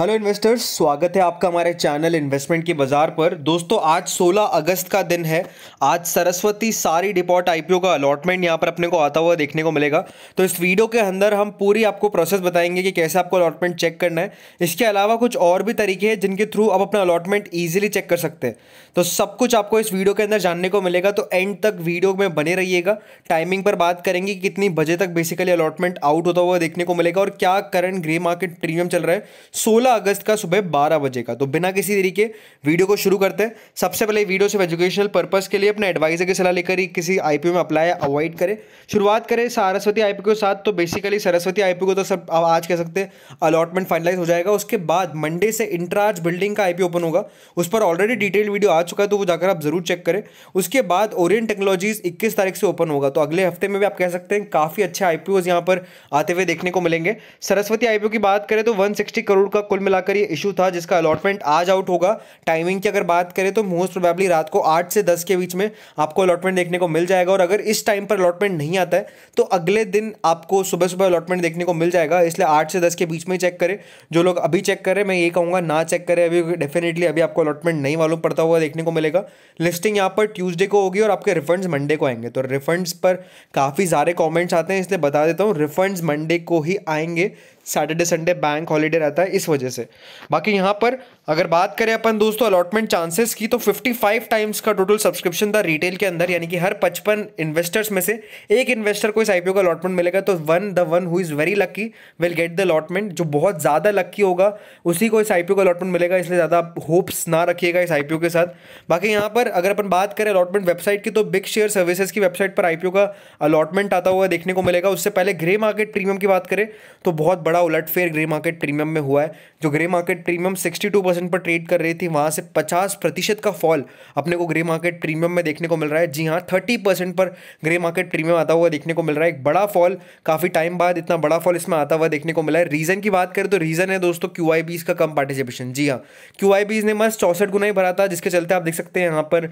hello investors स्वागत है आपका हमारे चैनल इन्वेस्टमेंट की बाजार पर दोस्तों आज 16 अगस्त का दिन है आज सरस्वती सारी डिपॉट आईपीओ का अलॉटमेंट यहां पर अपने को आता हुआ देखने को मिलेगा तो इस वीडियो के अंदर हम पूरी आपको प्रोसेस बताएंगे कि कैसे आपको अलॉटमेंट चेक करना है इसके अलावा कुछ और भी तरीके हैं जिनके थ्रू आप अपना अलॉटमेंट ईजिली चेक कर सकते हैं तो सब कुछ आपको इस वीडियो के अंदर जानने को मिलेगा तो एंड तक वीडियो में बने रहिएगा टाइमिंग पर बात करेंगे कि कितनी बजे तक बेसिकली अलॉटमेंट आउट होता हुआ देखने को मिलेगा और क्या करंट ग्रे मार्केट प्रीमियम चल रहा है सोलह 16 अगस्त का सुबह 12 बजे का तो बिना किसी देरी के वीडियो को शुरू करते हैं सबसे पहले वीडियो सिर्फ एजुकेशनल पर्पज़ के लिए अपने एडवाइजर की सलाह लेकर ही किसी आईपीओ में अप्लाई अवॉइड करें शुरुआत करें सरस्वती आईपीओ के साथ तो बेसिकली सरस्वती आईपीओ को तो सब आज कह सकते हैं अलॉटमेंट फाइनलाइज हो जाएगा उसके बाद मंडे से इंट्राज बिल्डिंग का आई ओपन होगा उस पर ऑलरेडी डिटेल वीडियो आ चुका है तो वो जाकर आप जरूर चेक करें उसके बाद ओरियन टेक्नोलॉजीज़ इक्कीस तारीख से ओपन होगा तो अगले हफ्ते में भी आप कह सकते हैं काफ़ी अच्छे आई पी पर आते हुए देखने को मिलेंगे सरस्वती आईपीओ की बात करें तो वन करोड़ का कुल मिलाकर ये इशू था जिसका अलॉटमेंट आज आउट होगा टाइमिंग की अगर बात करें तो मोस्ट प्रोबेबली रात को आठ से दस के बीच में आपको अलॉटमेंट देखने को मिल जाएगा और अगर इस टाइम पर अलॉटमेंट नहीं आता है तो अगले दिन आपको सुबह सुबह अलॉटमेंट देखने को मिल जाएगा इसलिए आठ से दस के बीच में चेक करें जो लोग अभी चेक करें मैं ये कहूँगा ना चेक करें अभी डेफिनेटली अभी आपको अलॉटमेंट नहीं मालूम पड़ता हुआ देखने को मिलेगा लिस्टिंग यहाँ पर ट्यूजडे को होगी और आपके रिफंड्स मंडे को आएंगे तो रिफंड्स पर काफ़ी सारे कॉमेंट्स आते हैं इसलिए बता देता हूँ रिफंड्स मंडे को ही आएंगे सैटरडे संडे बैंक हॉलीडे रहता है इस वजह से बाकी यहाँ पर अगर बात करें अपन दोस्तों अलॉटमेंट चांसेस की तो 55 टाइम्स का टोटल सब्सक्रिप्शन था रिटेल के अंदर यानी कि हर 55 इन्वेस्टर्स में से एक इन्वेस्टर को इस आईपीओ का अलॉटमेंट मिलेगा तो one the one who is very lucky will get the allotment जो बहुत ज़्यादा लक्की होगा उसी को इस आईपीओ का अलॉटमेंट मिलेगा इसलिए ज़्यादा होप्स ना रखिएगा इस आईपीओ के साथ बाकी यहाँ पर अगर अपन बात करें अलॉटमेंट वेबसाइट की तो बिग शेयर सर्विसेज की वेबसाइट पर आईपीओ का अलॉटमेंट आता हुआ देखने को मिलेगा उससे पहले ग्रे मार्केट प्रीमियम की बात करें तो बहुत बड़ा उलटफेर ग्रे मार्केट प्रीमियम में हुआ है जो grey market premium sixty percent पर ट्रेड कर रही थी वहाँ से पचास प्रतिशत का फॉल अपने को ग्रे मार्केट प्रीमियम में देखने को मिल रहा है जी हाँ थर्टी परसेंट पर ग्रे मार्केट प्रीमियम आता हुआ देखने को मिल रहा है एक बड़ा फॉल काफ़ी टाइम बाद इतना बड़ा फॉल इसमें आता हुआ देखने को मिला है रीज़न की बात करें तो रीज़न है दोस्तों क्यू का कम पार्टिसिपेशन जी हाँ क्यू ने मस्त चौसठ गुना ही भरा था जिसके चलते आप देख सकते हैं यहाँ पर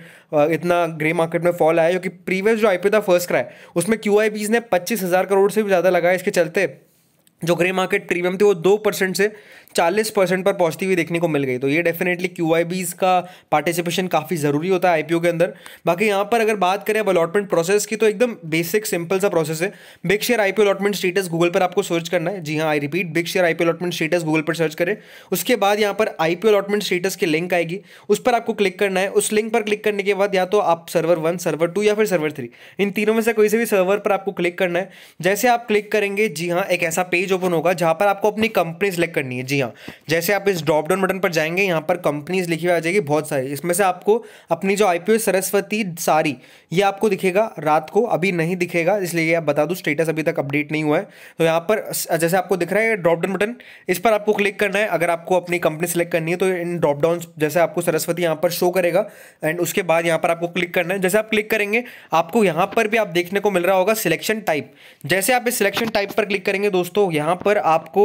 इतना ग्रे मार्केट में फॉल आया क्योंकि प्रीवियस जो आई था फर्स्ट क्राई उसमें क्यू ने पच्चीस करोड़ से भी ज़्यादा लगाया इसके चलते जो ग्रे मार्केट प्रीमियम थे वो दो परसेंट से चालीस परसेंट पर पहुंचती हुई देखने को मिल गई तो ये डेफिनेटली क्यू आई बीज का पार्टिसिपेशन काफ़ी ज़रूरी होता है आई के अंदर बाकी यहाँ पर अगर बात करें अब अलॉटमेंट प्रोसेस की तो एकदम बेसिक सिंपल सा प्रोसेस है big share I allotment status Google पर आपको सर्च करना है जी हाँ I repeat big share I allotment status Google पर सर्च करें उसके बाद यहाँ पर आई अलॉटमेंट स्टेटस की लिंक आएगी उस पर आपको क्लिक करना है उस लिंक पर क्लिक करने के बाद या तो आप सर्वर वन सर्वर टू या फिर सर्वर थ्री इन तीनों में से कोई से भी सर्वर पर आपको क्लिक करना है जैसे आप क्लिक करेंगे जी हाँ एक ऐसा पेज ओपन होगा जहाँ पर आपको अपनी कंपनी सेलेक्ट करनी है जी हाँ कंपनियां जैसे आप इस ड्रॉप डाउन बटन पर जाएंगे यहां पर कंपनीज लिखी हुई आ जाएगी बहुत सारी इसमें से आपको अपनी जो आईपीओ सरस्वती सारी ये आपको दिखेगा रात को अभी नहीं दिखेगा इसलिए आप बता दूँ स्टेटस अभी तक अपडेट नहीं हुआ है तो यहाँ पर जैसे आपको दिख रहा है ड्रॉप डाउन बटन इस पर आपको क्लिक करना है अगर आपको अपनी कंपनी सेलेक्ट करनी है तो इन ड्रॉप डाउन जैसे आपको सरस्वती यहाँ पर शो करेगा एंड उसके बाद यहाँ पर आपको क्लिक करना है जैसे आप क्लिक करेंगे आपको यहाँ पर भी आप देखने को मिल रहा होगा सिलेक्शन टाइप जैसे आप इस सिलेक्शन टाइप पर क्लिक करेंगे दोस्तों यहाँ पर आपको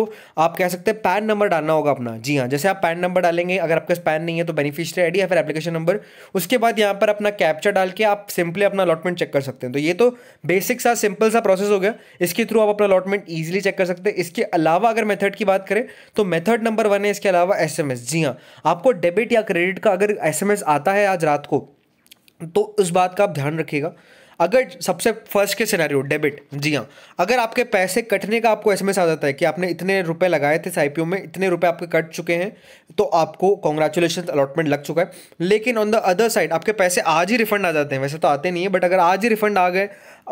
आप कह सकते हैं पैन नंबर डालना होगा अपना जी हाँ जैसे आप पैन नंबर डालेंगे अगर आपके पास पैन नहीं है तो बेनिफिशियरी आईडी या फिर एप्लीकेशन नंबर उसके बाद यहाँ पर अपना कैप्चर डाल के आप सिंपली अपना अलॉटमेंट चेक कर सकते हैं तो ये तो बेसिक सा सिंपल सा प्रोसेस हो गया इसके थ्रू आप अपना अलॉटमेंट ईजिली चेक कर सकते हैं इसके अलावा अगर मेथड की बात करें तो मेथड नंबर वन है इसके अलावा एस जी हाँ आपको डेबिट या क्रेडिट का अगर एस आता है आज रात को तो उस बात का आप ध्यान रखिएगा अगर सबसे फर्स्ट के सिनेरियो डेबिट जी हाँ अगर आपके पैसे कटने का आपको एसएमएस आ जाता है कि आपने इतने रुपए लगाए थे इस आईपीओ में इतने रुपए आपके कट चुके हैं तो आपको कॉन्ग्रेचुलेशन अलॉटमेंट लग चुका है लेकिन ऑन द अदर साइड आपके पैसे आज ही रिफंड आ जाते हैं वैसे तो आते नहीं है बट अगर आज ही रिफंड आ गए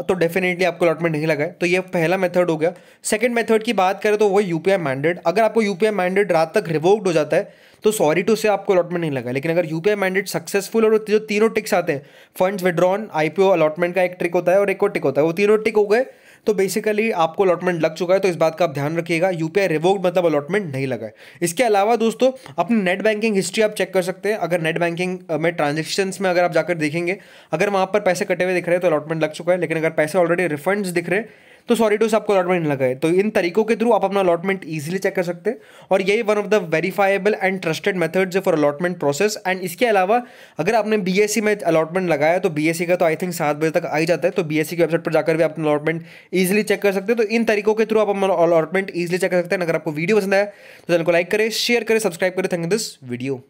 तो डेफिनेटली आपको अलॉटमेंट नहीं लगाए तो ये पहला मेथड हो गया सेकेंड मेथड की बात करें तो वो यूपीआई मैंडेड अगर आपको यूपीआई मैंडेड रात तक रिवोक्ड हो जाता है तो सॉरी टू से आपको अलॉटमेंट नहीं लगा लेकिन अगर यूपीआई मैंडेट सक्सेसफुल और जो तीनों टिक्स आते हैं फंड्स विड्रॉन आईपीओ अलॉटमेंट का एक ट्रिक होता है और एक और टिक होता है वो तीनों टिक हो गए तो बेसिकली आपको अलॉटमेंट लग चुका है तो इस बात का आप ध्यान रखिएगा यूपीआई पी मतलब अलॉटमेंट नहीं लगा है इसके अलावा दोस्तों अपनी नेट बैंकिंग हिस्ट्री आप चेक कर सकते हैं अगर नेट बैंकिंग में ट्रांजेक्शन में अगर आप जाकर देखेंगे अगर वहाँ पर पैसे कटे हुए दिख रहे हैं तो अलॉटमेंट लग चुका है लेकिन अगर पैसे ऑलरेडी रिफंड दिख रहे हैं तो सॉरी टू आपको अलॉटमेंट लगाए तो इन तरीकों के थ्रू आप अपना अलॉटमेंट ईजिली चेक कर सकते हैं और यही one of the verifiable and trusted methods for allotment process and इसके अलावा अगर आपने बी में अलॉटमेंट लगाया तो बी का तो आई थिंक सात बजे तक आ ही जाता है तो बी की वेबसाइट पर जाकर भी आप अलॉटमेंट ईजिली चेक कर सकते हैं तो इन तरीकों के थ्रू आप अपना अलॉटमेंट ईजिली चेक कर सकते हैं अगर आपको वीडियो पसंद आया तो चैनल को लाइक करें शेयर करें सब्सक्राइब करें थैंक दिस वीडियो